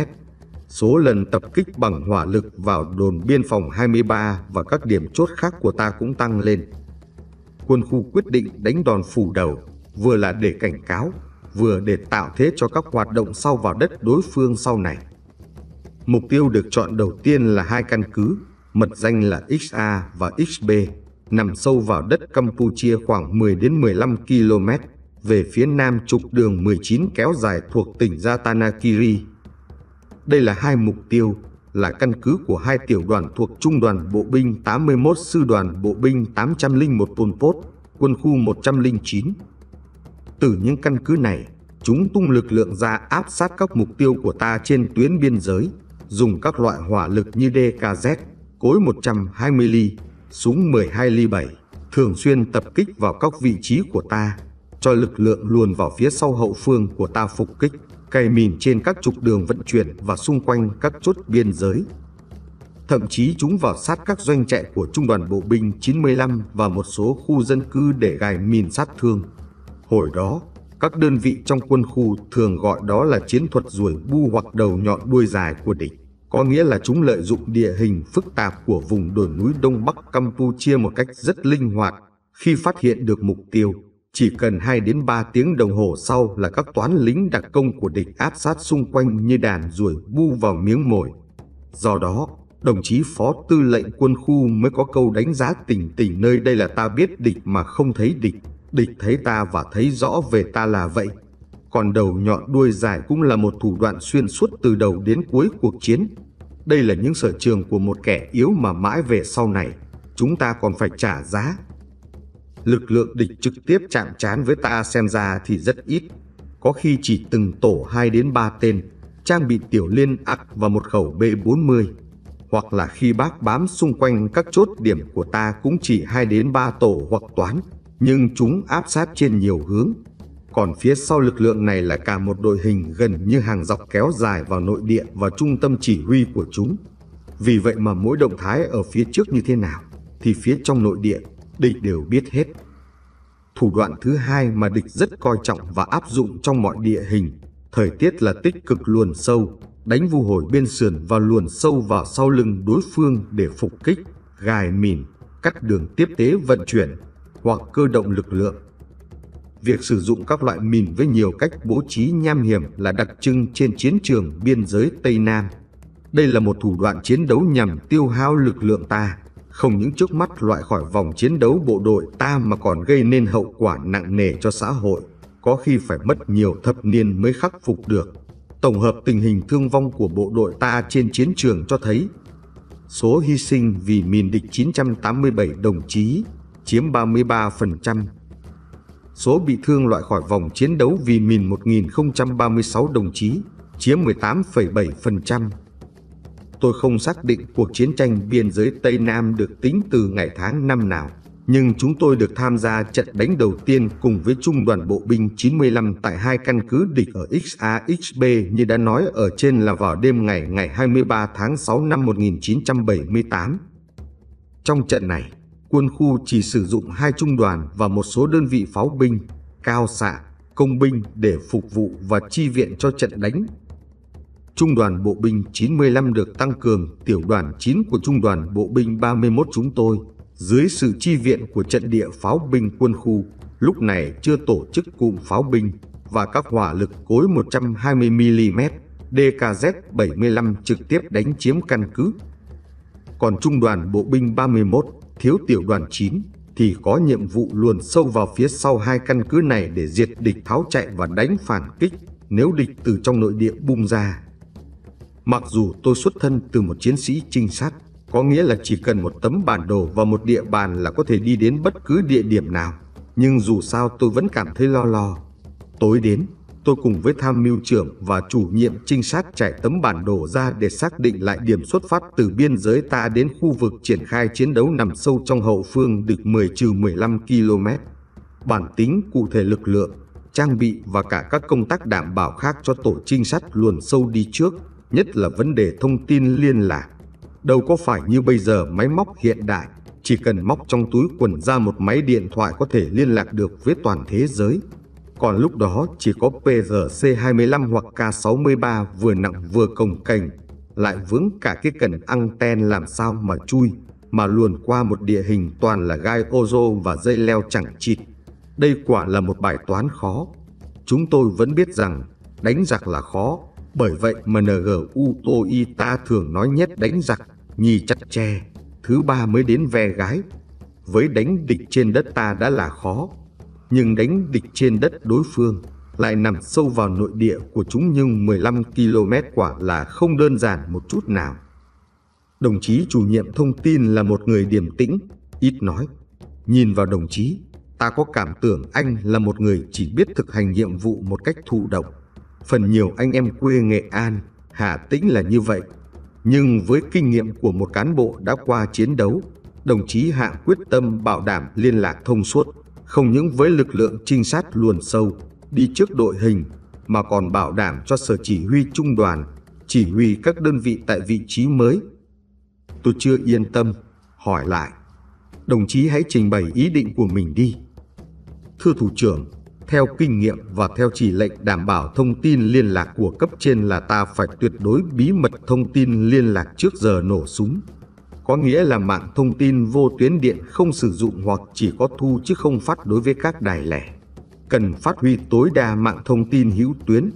Số lần tập kích bằng hỏa lực vào đồn biên phòng 23 và các điểm chốt khác của ta cũng tăng lên. Quân khu quyết định đánh đòn phủ đầu, vừa là để cảnh cáo, vừa để tạo thế cho các hoạt động sau vào đất đối phương sau này. Mục tiêu được chọn đầu tiên là hai căn cứ, mật danh là XA và XB, nằm sâu vào đất Campuchia khoảng 10 đến 15 km về phía nam trục đường 19 kéo dài thuộc tỉnh Ratanakiri. Đây là hai mục tiêu, là căn cứ của hai tiểu đoàn thuộc Trung đoàn Bộ binh 81 Sư đoàn Bộ binh 801 Pol Pot, quân khu 109. Từ những căn cứ này, chúng tung lực lượng ra áp sát các mục tiêu của ta trên tuyến biên giới, dùng các loại hỏa lực như DKZ, cối 120 ly, súng 12 ly 7, thường xuyên tập kích vào các vị trí của ta, cho lực lượng luồn vào phía sau hậu phương của ta phục kích, cày mìn trên các trục đường vận chuyển và xung quanh các chốt biên giới. Thậm chí chúng vào sát các doanh trại của Trung đoàn Bộ binh 95 và một số khu dân cư để gài mìn sát thương. Hồi đó, các đơn vị trong quân khu thường gọi đó là chiến thuật ruồi bu hoặc đầu nhọn đuôi dài của địch có nghĩa là chúng lợi dụng địa hình phức tạp của vùng đồi núi Đông Bắc Campuchia một cách rất linh hoạt khi phát hiện được mục tiêu chỉ cần 2 đến 3 tiếng đồng hồ sau là các toán lính đặc công của địch áp sát xung quanh như đàn ruồi bu vào miếng mồi. Do đó, đồng chí phó tư lệnh quân khu mới có câu đánh giá tình tình nơi đây là ta biết địch mà không thấy địch, địch thấy ta và thấy rõ về ta là vậy. Còn đầu nhọn đuôi dài cũng là một thủ đoạn xuyên suốt từ đầu đến cuối cuộc chiến. Đây là những sở trường của một kẻ yếu mà mãi về sau này, chúng ta còn phải trả giá lực lượng địch trực tiếp chạm trán với ta xem ra thì rất ít, có khi chỉ từng tổ 2 đến 3 tên, trang bị tiểu liên ặc và một khẩu B40. Hoặc là khi bác bám xung quanh các chốt điểm của ta cũng chỉ 2 đến 3 tổ hoặc toán, nhưng chúng áp sát trên nhiều hướng. Còn phía sau lực lượng này là cả một đội hình gần như hàng dọc kéo dài vào nội địa và trung tâm chỉ huy của chúng. Vì vậy mà mỗi động thái ở phía trước như thế nào thì phía trong nội địa địch đều biết hết. Thủ đoạn thứ hai mà địch rất coi trọng và áp dụng trong mọi địa hình, thời tiết là tích cực luồn sâu, đánh vu hồi bên sườn và luồn sâu vào sau lưng đối phương để phục kích, gài mìn, cắt đường tiếp tế vận chuyển hoặc cơ động lực lượng. Việc sử dụng các loại mìn với nhiều cách bố trí nham hiểm là đặc trưng trên chiến trường biên giới Tây Nam. Đây là một thủ đoạn chiến đấu nhằm tiêu hao lực lượng ta, không những trước mắt loại khỏi vòng chiến đấu bộ đội ta mà còn gây nên hậu quả nặng nề cho xã hội, có khi phải mất nhiều thập niên mới khắc phục được. Tổng hợp tình hình thương vong của bộ đội ta trên chiến trường cho thấy, số hy sinh vì mìn địch 987 đồng chí chiếm 33%, số bị thương loại khỏi vòng chiến đấu vì mìn 1036 đồng chí chiếm 18,7%, tôi không xác định cuộc chiến tranh biên giới Tây Nam được tính từ ngày tháng năm nào, nhưng chúng tôi được tham gia trận đánh đầu tiên cùng với Trung đoàn Bộ binh 95 tại hai căn cứ địch ở XAXB như đã nói ở trên là vào đêm ngày ngày 23 tháng 6 năm 1978. Trong trận này, quân khu chỉ sử dụng hai trung đoàn và một số đơn vị pháo binh, cao xạ, công binh để phục vụ và chi viện cho trận đánh Trung đoàn Bộ binh 95 được tăng cường tiểu đoàn 9 của Trung đoàn Bộ binh 31 chúng tôi, dưới sự chi viện của trận địa pháo binh quân khu, lúc này chưa tổ chức cụm pháo binh và các hỏa lực cối 120mm DKZ-75 trực tiếp đánh chiếm căn cứ. Còn Trung đoàn Bộ binh 31 thiếu tiểu đoàn 9 thì có nhiệm vụ luồn sâu vào phía sau hai căn cứ này để diệt địch tháo chạy và đánh phản kích nếu địch từ trong nội địa bung ra. Mặc dù tôi xuất thân từ một chiến sĩ trinh sát, có nghĩa là chỉ cần một tấm bản đồ và một địa bàn là có thể đi đến bất cứ địa điểm nào. Nhưng dù sao tôi vẫn cảm thấy lo lo. Tối đến, tôi cùng với tham mưu trưởng và chủ nhiệm trinh sát trải tấm bản đồ ra để xác định lại điểm xuất phát từ biên giới ta đến khu vực triển khai chiến đấu nằm sâu trong hậu phương được 10 trừ 15 km. Bản tính cụ thể lực lượng, trang bị và cả các công tác đảm bảo khác cho tổ trinh sát luồn sâu đi trước nhất là vấn đề thông tin liên lạc. Đâu có phải như bây giờ máy móc hiện đại, chỉ cần móc trong túi quần ra một máy điện thoại có thể liên lạc được với toàn thế giới. Còn lúc đó chỉ có PRC-25 hoặc K-63 vừa nặng vừa cồng cành, lại vướng cả cái cần anten làm sao mà chui, mà luồn qua một địa hình toàn là gai ozo và dây leo chẳng chịt. Đây quả là một bài toán khó. Chúng tôi vẫn biết rằng đánh giặc là khó, bởi vậy mà NGU tôi ta thường nói nhét đánh giặc, nhì chặt tre, thứ ba mới đến ve gái. Với đánh địch trên đất ta đã là khó, nhưng đánh địch trên đất đối phương lại nằm sâu vào nội địa của chúng nhưng 15 km quả là không đơn giản một chút nào. Đồng chí chủ nhiệm thông tin là một người điềm tĩnh, ít nói. Nhìn vào đồng chí, ta có cảm tưởng anh là một người chỉ biết thực hành nhiệm vụ một cách thụ động. Phần nhiều anh em quê Nghệ An, Hà Tĩnh là như vậy. Nhưng với kinh nghiệm của một cán bộ đã qua chiến đấu, đồng chí Hạ quyết tâm bảo đảm liên lạc thông suốt, không những với lực lượng trinh sát luồn sâu, đi trước đội hình, mà còn bảo đảm cho sở chỉ huy trung đoàn, chỉ huy các đơn vị tại vị trí mới. Tôi chưa yên tâm, hỏi lại. Đồng chí hãy trình bày ý định của mình đi. Thưa thủ trưởng, theo kinh nghiệm và theo chỉ lệnh đảm bảo thông tin liên lạc của cấp trên là ta phải tuyệt đối bí mật thông tin liên lạc trước giờ nổ súng. Có nghĩa là mạng thông tin vô tuyến điện không sử dụng hoặc chỉ có thu chứ không phát đối với các đài lẻ. Cần phát huy tối đa mạng thông tin hữu tuyến.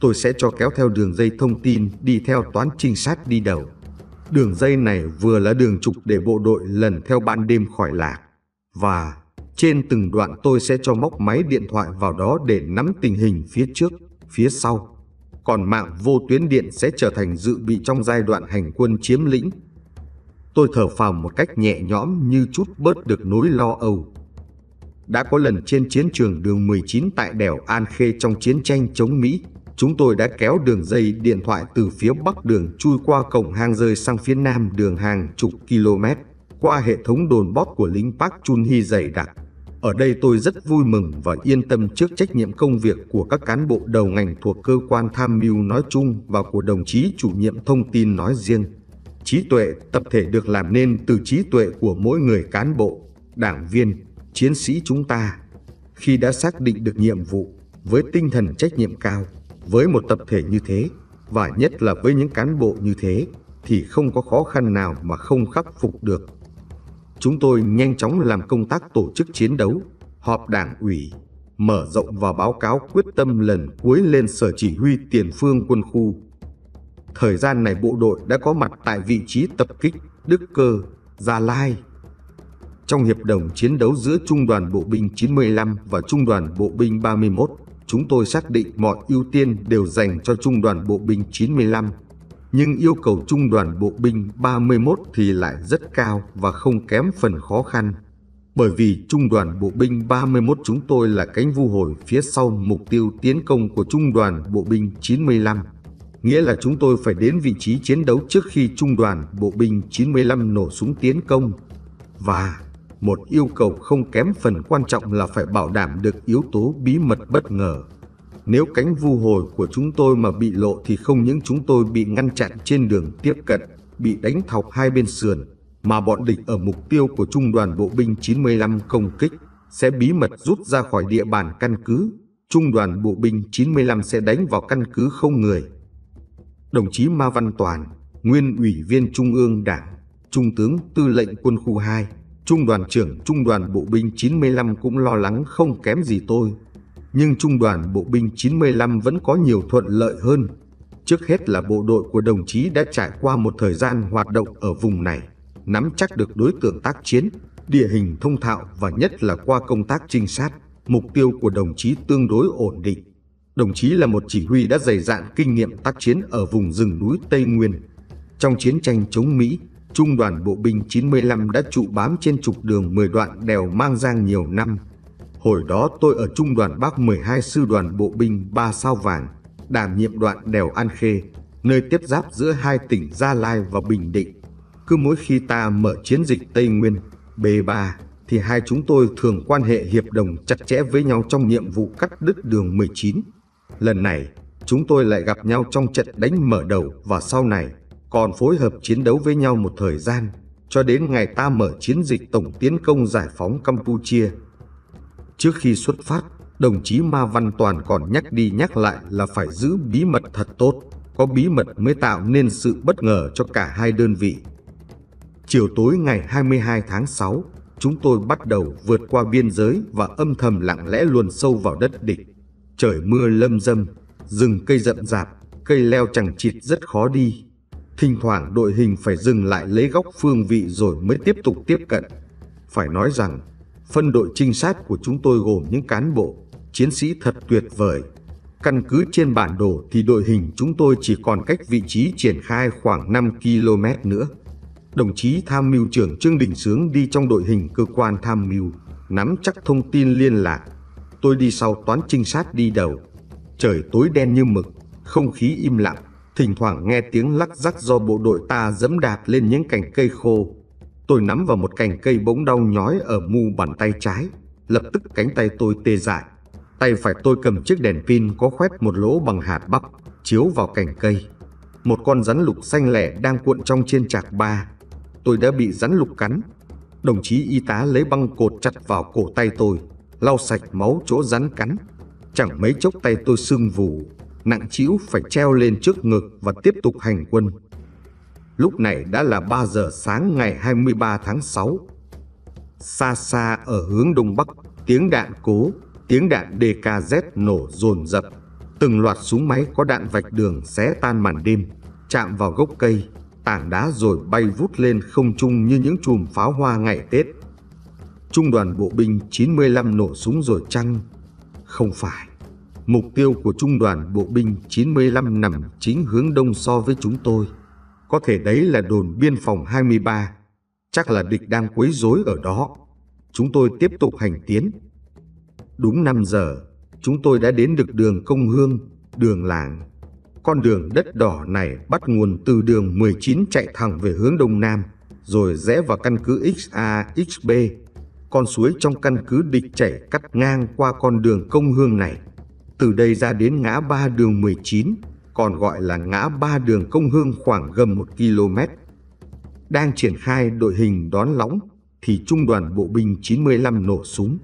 Tôi sẽ cho kéo theo đường dây thông tin đi theo toán trinh sát đi đầu. Đường dây này vừa là đường trục để bộ đội lần theo ban đêm khỏi lạc. Và trên từng đoạn tôi sẽ cho móc máy điện thoại vào đó để nắm tình hình phía trước, phía sau. Còn mạng vô tuyến điện sẽ trở thành dự bị trong giai đoạn hành quân chiếm lĩnh. Tôi thở phào một cách nhẹ nhõm như chút bớt được nỗi lo âu. Đã có lần trên chiến trường đường 19 tại đèo An Khê trong chiến tranh chống Mỹ, chúng tôi đã kéo đường dây điện thoại từ phía bắc đường chui qua cổng hang rơi sang phía nam đường hàng chục km, qua hệ thống đồn bót của lính Park Chun Hy dày đặc. Ở đây tôi rất vui mừng và yên tâm trước trách nhiệm công việc của các cán bộ đầu ngành thuộc cơ quan tham mưu nói chung và của đồng chí chủ nhiệm thông tin nói riêng. Trí tuệ tập thể được làm nên từ trí tuệ của mỗi người cán bộ, đảng viên, chiến sĩ chúng ta. Khi đã xác định được nhiệm vụ với tinh thần trách nhiệm cao, với một tập thể như thế và nhất là với những cán bộ như thế thì không có khó khăn nào mà không khắc phục được. Chúng tôi nhanh chóng làm công tác tổ chức chiến đấu, họp đảng ủy, mở rộng và báo cáo quyết tâm lần cuối lên sở chỉ huy tiền phương quân khu. Thời gian này bộ đội đã có mặt tại vị trí tập kích Đức Cơ, Gia Lai. Trong hiệp đồng chiến đấu giữa Trung đoàn Bộ binh 95 và Trung đoàn Bộ binh 31, chúng tôi xác định mọi ưu tiên đều dành cho Trung đoàn Bộ binh 95 nhưng yêu cầu trung đoàn bộ binh 31 thì lại rất cao và không kém phần khó khăn. Bởi vì trung đoàn bộ binh 31 chúng tôi là cánh vu hồi phía sau mục tiêu tiến công của trung đoàn bộ binh 95. Nghĩa là chúng tôi phải đến vị trí chiến đấu trước khi trung đoàn bộ binh 95 nổ súng tiến công. Và một yêu cầu không kém phần quan trọng là phải bảo đảm được yếu tố bí mật bất ngờ. Nếu cánh vu hồi của chúng tôi mà bị lộ thì không những chúng tôi bị ngăn chặn trên đường tiếp cận, bị đánh thọc hai bên sườn, mà bọn địch ở mục tiêu của Trung đoàn Bộ binh 95 công kích sẽ bí mật rút ra khỏi địa bàn căn cứ. Trung đoàn Bộ binh 95 sẽ đánh vào căn cứ không người. Đồng chí Ma Văn Toàn, nguyên ủy viên Trung ương Đảng, Trung tướng Tư lệnh Quân khu 2, Trung đoàn trưởng Trung đoàn Bộ binh 95 cũng lo lắng không kém gì tôi nhưng trung đoàn bộ binh 95 vẫn có nhiều thuận lợi hơn. Trước hết là bộ đội của đồng chí đã trải qua một thời gian hoạt động ở vùng này, nắm chắc được đối tượng tác chiến, địa hình thông thạo và nhất là qua công tác trinh sát, mục tiêu của đồng chí tương đối ổn định. Đồng chí là một chỉ huy đã dày dạn kinh nghiệm tác chiến ở vùng rừng núi Tây Nguyên. Trong chiến tranh chống Mỹ, Trung đoàn Bộ binh 95 đã trụ bám trên trục đường 10 đoạn đèo Mang Giang nhiều năm, Hồi đó tôi ở trung đoàn Bắc 12 sư đoàn bộ binh 3 sao vàng, đảm nhiệm đoạn đèo An Khê, nơi tiếp giáp giữa hai tỉnh Gia Lai và Bình Định. Cứ mỗi khi ta mở chiến dịch Tây Nguyên, B3, thì hai chúng tôi thường quan hệ hiệp đồng chặt chẽ với nhau trong nhiệm vụ cắt đứt đường 19. Lần này, chúng tôi lại gặp nhau trong trận đánh mở đầu và sau này còn phối hợp chiến đấu với nhau một thời gian cho đến ngày ta mở chiến dịch tổng tiến công giải phóng Campuchia Trước khi xuất phát, đồng chí Ma Văn Toàn còn nhắc đi nhắc lại là phải giữ bí mật thật tốt, có bí mật mới tạo nên sự bất ngờ cho cả hai đơn vị. Chiều tối ngày 22 tháng 6, chúng tôi bắt đầu vượt qua biên giới và âm thầm lặng lẽ luồn sâu vào đất địch. Trời mưa lâm dâm, rừng cây rậm rạp, cây leo chẳng chịt rất khó đi. Thỉnh thoảng đội hình phải dừng lại lấy góc phương vị rồi mới tiếp tục tiếp cận. Phải nói rằng Phân đội trinh sát của chúng tôi gồm những cán bộ, chiến sĩ thật tuyệt vời. Căn cứ trên bản đồ thì đội hình chúng tôi chỉ còn cách vị trí triển khai khoảng 5 km nữa. Đồng chí tham mưu trưởng Trương Đình Sướng đi trong đội hình cơ quan tham mưu, nắm chắc thông tin liên lạc. Tôi đi sau toán trinh sát đi đầu. Trời tối đen như mực, không khí im lặng, thỉnh thoảng nghe tiếng lắc rắc do bộ đội ta dẫm đạp lên những cành cây khô. Tôi nắm vào một cành cây bỗng đau nhói ở mu bàn tay trái, lập tức cánh tay tôi tê dại. Tay phải tôi cầm chiếc đèn pin có khoét một lỗ bằng hạt bắp, chiếu vào cành cây. Một con rắn lục xanh lẻ đang cuộn trong trên trạc ba. Tôi đã bị rắn lục cắn. Đồng chí y tá lấy băng cột chặt vào cổ tay tôi, lau sạch máu chỗ rắn cắn. Chẳng mấy chốc tay tôi sưng vù, nặng trĩu phải treo lên trước ngực và tiếp tục hành quân. Lúc này đã là 3 giờ sáng ngày 23 tháng 6. Xa xa ở hướng đông bắc, tiếng đạn cố, tiếng đạn DKZ nổ rồn rập Từng loạt súng máy có đạn vạch đường xé tan màn đêm, chạm vào gốc cây, tảng đá rồi bay vút lên không trung như những chùm pháo hoa ngày Tết. Trung đoàn bộ binh 95 nổ súng rồi chăng? Không phải. Mục tiêu của trung đoàn bộ binh 95 nằm chính hướng đông so với chúng tôi. Có thể đấy là đồn biên phòng 23. Chắc là địch đang quấy rối ở đó. Chúng tôi tiếp tục hành tiến. Đúng 5 giờ, chúng tôi đã đến được đường Công Hương, đường làng. Con đường đất đỏ này bắt nguồn từ đường 19 chạy thẳng về hướng đông nam, rồi rẽ vào căn cứ XAXB. Con suối trong căn cứ địch chảy cắt ngang qua con đường Công Hương này. Từ đây ra đến ngã ba đường 19, còn gọi là ngã ba đường công hương khoảng gần 1 km. Đang triển khai đội hình đón lõng thì trung đoàn bộ binh 95 nổ súng.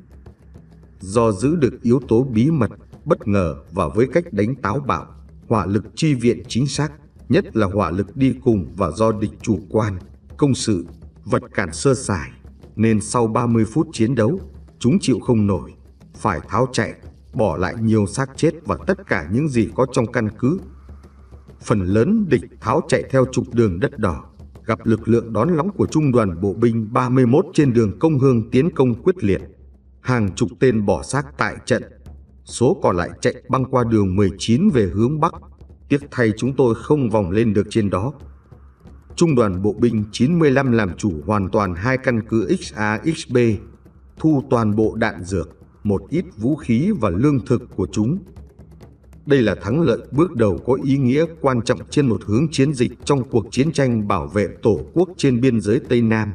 Do giữ được yếu tố bí mật, bất ngờ và với cách đánh táo bạo, hỏa lực chi viện chính xác, nhất là hỏa lực đi cùng và do địch chủ quan, công sự, vật cản sơ sài, nên sau 30 phút chiến đấu, chúng chịu không nổi, phải tháo chạy, bỏ lại nhiều xác chết và tất cả những gì có trong căn cứ phần lớn địch tháo chạy theo trục đường đất đỏ, gặp lực lượng đón lóng của trung đoàn bộ binh 31 trên đường công hương tiến công quyết liệt. Hàng chục tên bỏ xác tại trận, số còn lại chạy băng qua đường 19 về hướng Bắc. Tiếc thay chúng tôi không vòng lên được trên đó. Trung đoàn bộ binh 95 làm chủ hoàn toàn hai căn cứ xa xb thu toàn bộ đạn dược, một ít vũ khí và lương thực của chúng đây là thắng lợi bước đầu có ý nghĩa quan trọng trên một hướng chiến dịch trong cuộc chiến tranh bảo vệ Tổ quốc trên biên giới Tây Nam,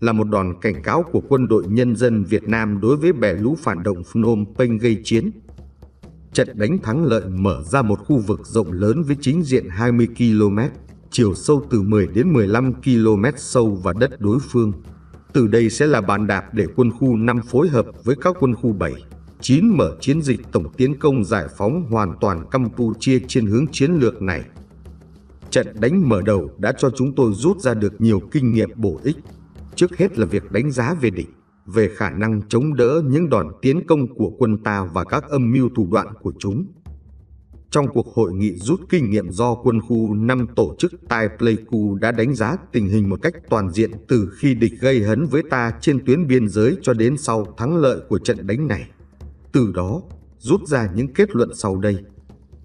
là một đòn cảnh cáo của quân đội nhân dân Việt Nam đối với bè lũ phản động Phnom Penh gây chiến. Trận đánh thắng lợi mở ra một khu vực rộng lớn với chính diện 20 km, chiều sâu từ 10 đến 15 km sâu và đất đối phương. Từ đây sẽ là bàn đạp để quân khu 5 phối hợp với các quân khu 7 9 mở chiến dịch tổng tiến công giải phóng hoàn toàn Campuchia trên hướng chiến lược này. Trận đánh mở đầu đã cho chúng tôi rút ra được nhiều kinh nghiệm bổ ích, trước hết là việc đánh giá về địch, về khả năng chống đỡ những đòn tiến công của quân ta và các âm mưu thủ đoạn của chúng. Trong cuộc hội nghị rút kinh nghiệm do quân khu 5 tổ chức tại Pleiku đã đánh giá tình hình một cách toàn diện từ khi địch gây hấn với ta trên tuyến biên giới cho đến sau thắng lợi của trận đánh này. Từ đó, rút ra những kết luận sau đây.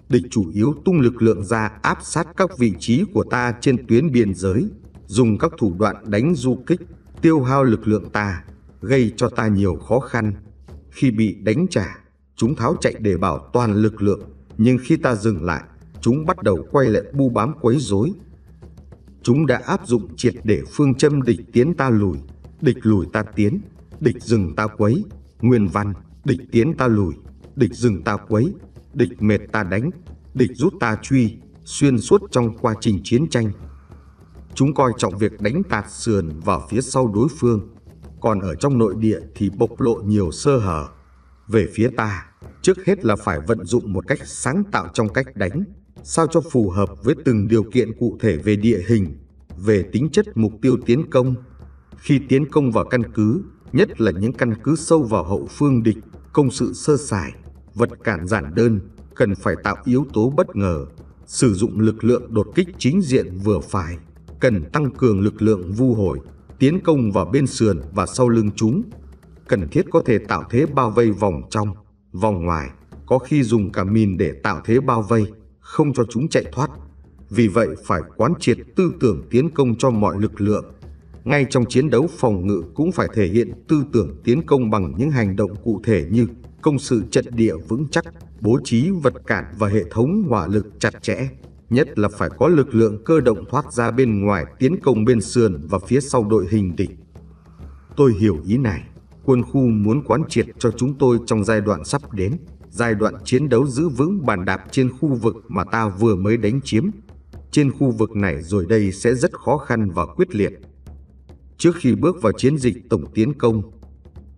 Địch chủ yếu tung lực lượng ra áp sát các vị trí của ta trên tuyến biên giới, dùng các thủ đoạn đánh du kích, tiêu hao lực lượng ta, gây cho ta nhiều khó khăn. Khi bị đánh trả, chúng tháo chạy để bảo toàn lực lượng, nhưng khi ta dừng lại, chúng bắt đầu quay lại bu bám quấy rối. Chúng đã áp dụng triệt để phương châm địch tiến ta lùi, địch lùi ta tiến, địch dừng ta quấy, nguyên văn. Địch tiến ta lùi, địch dừng ta quấy, địch mệt ta đánh, địch rút ta truy, xuyên suốt trong quá trình chiến tranh. Chúng coi trọng việc đánh tạt sườn vào phía sau đối phương, còn ở trong nội địa thì bộc lộ nhiều sơ hở. Về phía ta, trước hết là phải vận dụng một cách sáng tạo trong cách đánh, sao cho phù hợp với từng điều kiện cụ thể về địa hình, về tính chất mục tiêu tiến công. Khi tiến công vào căn cứ, nhất là những căn cứ sâu vào hậu phương địch công sự sơ sài, vật cản giản đơn cần phải tạo yếu tố bất ngờ, sử dụng lực lượng đột kích chính diện vừa phải, cần tăng cường lực lượng vu hồi, tiến công vào bên sườn và sau lưng chúng, cần thiết có thể tạo thế bao vây vòng trong, vòng ngoài, có khi dùng cả mìn để tạo thế bao vây, không cho chúng chạy thoát. Vì vậy phải quán triệt tư tưởng tiến công cho mọi lực lượng, ngay trong chiến đấu phòng ngự cũng phải thể hiện tư tưởng tiến công bằng những hành động cụ thể như công sự trận địa vững chắc, bố trí vật cản và hệ thống hỏa lực chặt chẽ, nhất là phải có lực lượng cơ động thoát ra bên ngoài tiến công bên sườn và phía sau đội hình địch. Tôi hiểu ý này, quân khu muốn quán triệt cho chúng tôi trong giai đoạn sắp đến, giai đoạn chiến đấu giữ vững bàn đạp trên khu vực mà ta vừa mới đánh chiếm. Trên khu vực này rồi đây sẽ rất khó khăn và quyết liệt, trước khi bước vào chiến dịch tổng tiến công.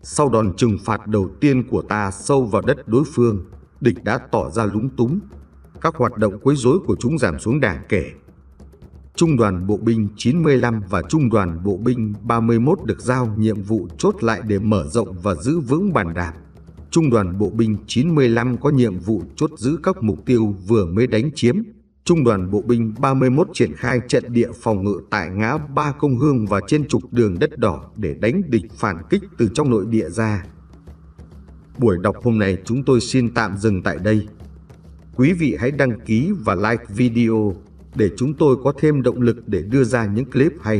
Sau đòn trừng phạt đầu tiên của ta sâu vào đất đối phương, địch đã tỏ ra lúng túng. Các hoạt động quấy rối của chúng giảm xuống đáng kể. Trung đoàn bộ binh 95 và trung đoàn bộ binh 31 được giao nhiệm vụ chốt lại để mở rộng và giữ vững bàn đạp. Trung đoàn bộ binh 95 có nhiệm vụ chốt giữ các mục tiêu vừa mới đánh chiếm Trung đoàn bộ binh 31 triển khai trận địa phòng ngự tại ngã Ba Công Hương và trên trục đường đất đỏ để đánh địch phản kích từ trong nội địa ra. Buổi đọc hôm nay chúng tôi xin tạm dừng tại đây. Quý vị hãy đăng ký và like video để chúng tôi có thêm động lực để đưa ra những clip hay